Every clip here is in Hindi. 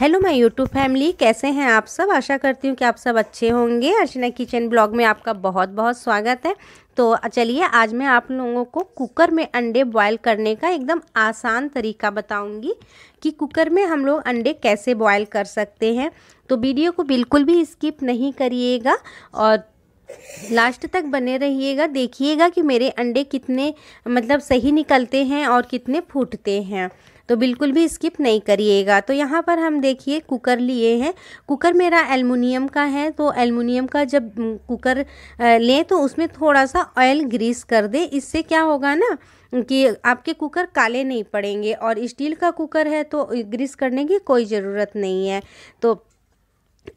हेलो माय यूट्यूब फैमिली कैसे हैं आप सब आशा करती हूँ कि आप सब अच्छे होंगे अर्चना किचन ब्लॉग में आपका बहुत बहुत स्वागत है तो चलिए आज मैं आप लोगों को कुकर में अंडे बॉयल करने का एकदम आसान तरीका बताऊंगी कि कुकर में हम लोग अंडे कैसे बॉयल कर सकते हैं तो वीडियो को बिल्कुल भी स्किप नहीं करिएगा और लास्ट तक बने रहिएगा देखिएगा कि मेरे अंडे कितने मतलब सही निकलते हैं और कितने फूटते हैं तो बिल्कुल भी स्किप नहीं करिएगा तो यहाँ पर हम देखिए कुकर लिए हैं कुकर मेरा एलमिनियम का है तो एलमिनियम का जब कुकर लें तो उसमें थोड़ा सा ऑयल ग्रीस कर दें इससे क्या होगा ना कि आपके कुकर काले नहीं पड़ेंगे और स्टील का कुकर है तो ग्रीस करने की कोई ज़रूरत नहीं है तो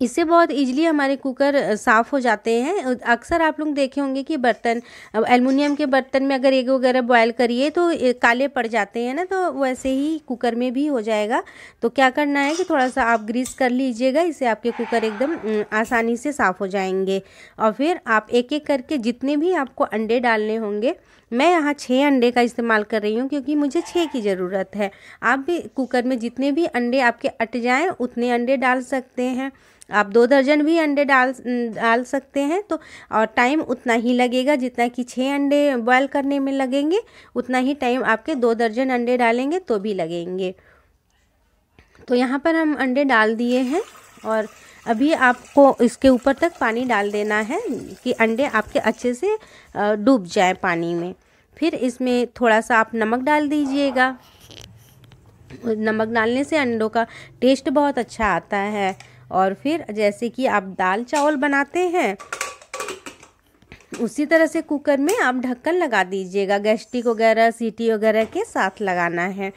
इससे बहुत इजीली हमारे कुकर साफ़ हो जाते हैं अक्सर आप लोग देखे होंगे कि बर्तन एलमिनियम के बर्तन में अगर एग वगैरह बॉयल करिए तो काले पड़ जाते हैं ना तो वैसे ही कुकर में भी हो जाएगा तो क्या करना है कि थोड़ा सा आप ग्रीस कर लीजिएगा इससे आपके कुकर एकदम आसानी से साफ़ हो जाएंगे और फिर आप एक एक करके जितने भी आपको अंडे डालने होंगे मैं यहाँ छः अंडे का इस्तेमाल कर रही हूँ क्योंकि मुझे छः की ज़रूरत है आप भी कुकर में जितने भी अंडे आपके अट जाएँ उतने अंडे डाल सकते हैं आप दो दर्जन भी अंडे डाल डाल सकते हैं तो और टाइम उतना ही लगेगा जितना कि छः अंडे बॉयल करने में लगेंगे उतना ही टाइम आपके दो दर्जन अंडे डालेंगे तो भी लगेंगे तो यहाँ पर हम अंडे डाल दिए हैं और अभी आपको इसके ऊपर तक पानी डाल देना है कि अंडे आपके अच्छे से डूब जाए पानी में फिर इसमें थोड़ा सा आप नमक डाल दीजिएगा नमक डालने से अंडों का टेस्ट बहुत अच्छा आता है और फिर जैसे कि आप दाल चावल बनाते हैं उसी तरह से कुकर में आप ढक्कन लगा दीजिएगा गैस्टिक वगैरह सीटी वगैरह के साथ लगाना है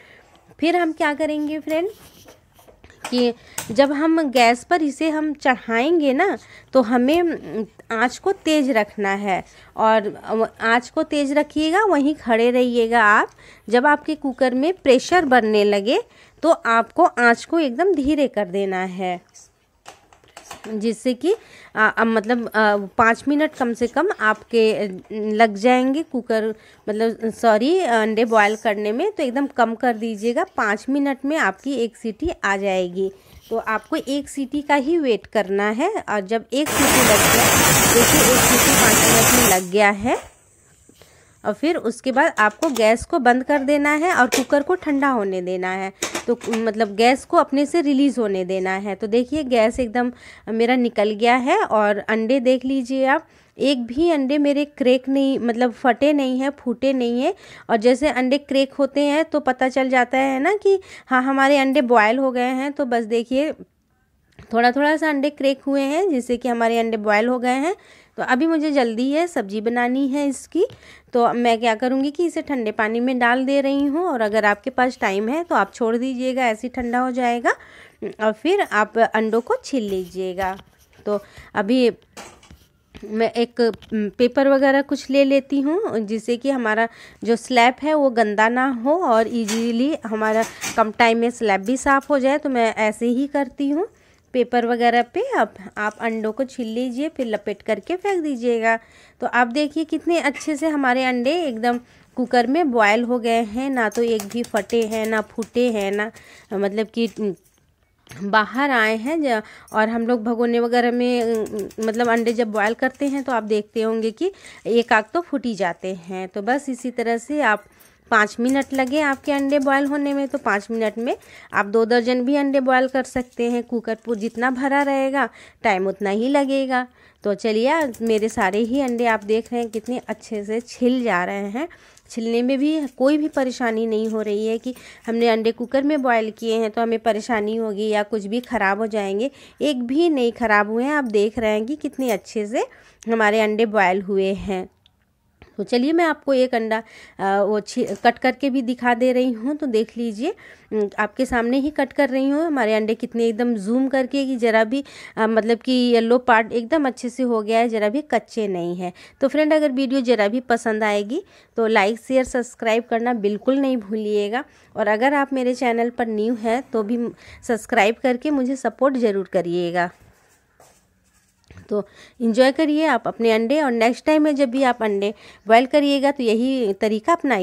फिर हम क्या करेंगे फ्रेंड कि जब हम गैस पर इसे हम चढ़ाएंगे ना तो हमें आँच को तेज़ रखना है और आँच को तेज़ रखिएगा वहीं खड़े रहिएगा आप जब आपके कुकर में प्रेशर बनने लगे तो आपको आँच को एकदम धीरे कर देना है जिससे कि मतलब पाँच मिनट कम से कम आपके लग जाएंगे कुकर मतलब सॉरी अंडे बॉयल करने में तो एकदम कम कर दीजिएगा पाँच मिनट में आपकी एक सीटी आ जाएगी तो आपको एक सीटी का ही वेट करना है और जब एक सीटी लग जाए देखिए एक सीटी पाँच मिनट में लग गया है और फिर उसके बाद आपको गैस को बंद कर देना है और कुकर को ठंडा होने देना है तो मतलब गैस को अपने से रिलीज़ होने देना है तो देखिए गैस एकदम मेरा निकल गया है और अंडे देख लीजिए आप एक भी अंडे मेरे क्रेक नहीं मतलब फटे नहीं हैं फूटे नहीं हैं और जैसे अंडे क्रेक होते हैं तो पता चल जाता है ना कि हाँ हमारे अंडे बॉयल हो गए हैं तो बस देखिए थोड़ा थोड़ा सा अंडे क्रेक हुए हैं जिससे कि हमारे अंडे बॉयल हो गए हैं तो अभी मुझे जल्दी है सब्ज़ी बनानी है इसकी तो मैं क्या करूँगी कि इसे ठंडे पानी में डाल दे रही हूँ और अगर आपके पास टाइम है तो आप छोड़ दीजिएगा ऐसे ही ठंडा हो जाएगा और फिर आप अंडों को छील लीजिएगा तो अभी मैं एक पेपर वगैरह कुछ ले लेती हूँ जिससे कि हमारा जो स्लैब है वो गंदा ना हो और इजीली हमारा कम टाइम में स्लैब भी साफ़ हो जाए तो मैं ऐसे ही करती हूँ पेपर वगैरह पे आप आप अंडों को छील लीजिए फिर लपेट करके फेंक दीजिएगा तो आप देखिए कितने अच्छे से हमारे अंडे एकदम कुकर में बॉयल हो गए हैं ना तो एक भी फटे हैं ना फूटे हैं ना मतलब कि बाहर आए हैं और हम लोग भगोने वगैरह में मतलब अंडे जब बॉयल करते हैं तो आप देखते होंगे कि एक आग तो फूटी जाते हैं तो बस इसी तरह से आप पाँच मिनट लगे आपके अंडे बॉयल होने में तो पाँच मिनट में आप दो दर्जन भी अंडे बॉयल कर सकते हैं कुकर पर जितना भरा रहेगा टाइम उतना ही लगेगा तो चलिए मेरे सारे ही अंडे आप देख रहे हैं कितने अच्छे से छिल जा रहे हैं छिलने में भी कोई भी परेशानी नहीं हो रही है कि हमने अंडे कुकर में बॉयल किए हैं तो हमें परेशानी होगी या कुछ भी ख़राब हो जाएंगे एक भी नहीं ख़राब हुए हैं आप देख रहे हैं कि कितने अच्छे से हमारे अंडे बॉयल हुए हैं तो चलिए मैं आपको एक अंडा वो कट करके भी दिखा दे रही हूँ तो देख लीजिए आपके सामने ही कट कर रही हूँ हमारे अंडे कितने एकदम जूम करके कि ज़रा भी आ, मतलब कि येलो पार्ट एकदम अच्छे से हो गया है ज़रा भी कच्चे नहीं है तो फ्रेंड अगर वीडियो ज़रा भी पसंद आएगी तो लाइक शेयर सब्सक्राइब करना बिल्कुल नहीं भूलिएगा और अगर आप मेरे चैनल पर न्यू हैं तो भी सब्सक्राइब करके मुझे सपोर्ट ज़रूर करिएगा तो इन्जॉय करिए आप अपने अंडे और नेक्स्ट टाइम में जब भी आप अंडे बॉयल करिएगा तो यही तरीका अपनाइए